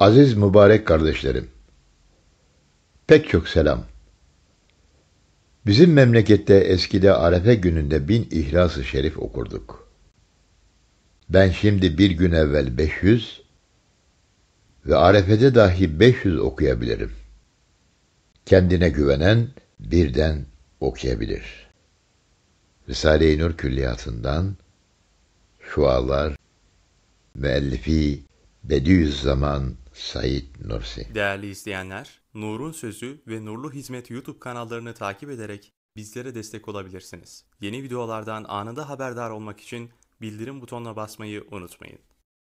Aziz mübarek kardeşlerim, pek çok selam. Bizim memlekette eskide Arefe gününde bin İhlas-ı Şerif okurduk. Ben şimdi bir gün evvel 500 ve Arefe'de dahi 500 okuyabilirim. Kendine güvenen birden okuyabilir. Risale-i Nur külliyatından şualar müellifi Bediüzzaman Said Nursi. Değerli izleyenler, Nur'un Sözü ve Nurlu Hizmet YouTube kanallarını takip ederek bizlere destek olabilirsiniz. Yeni videolardan anında haberdar olmak için bildirim butonuna basmayı unutmayın.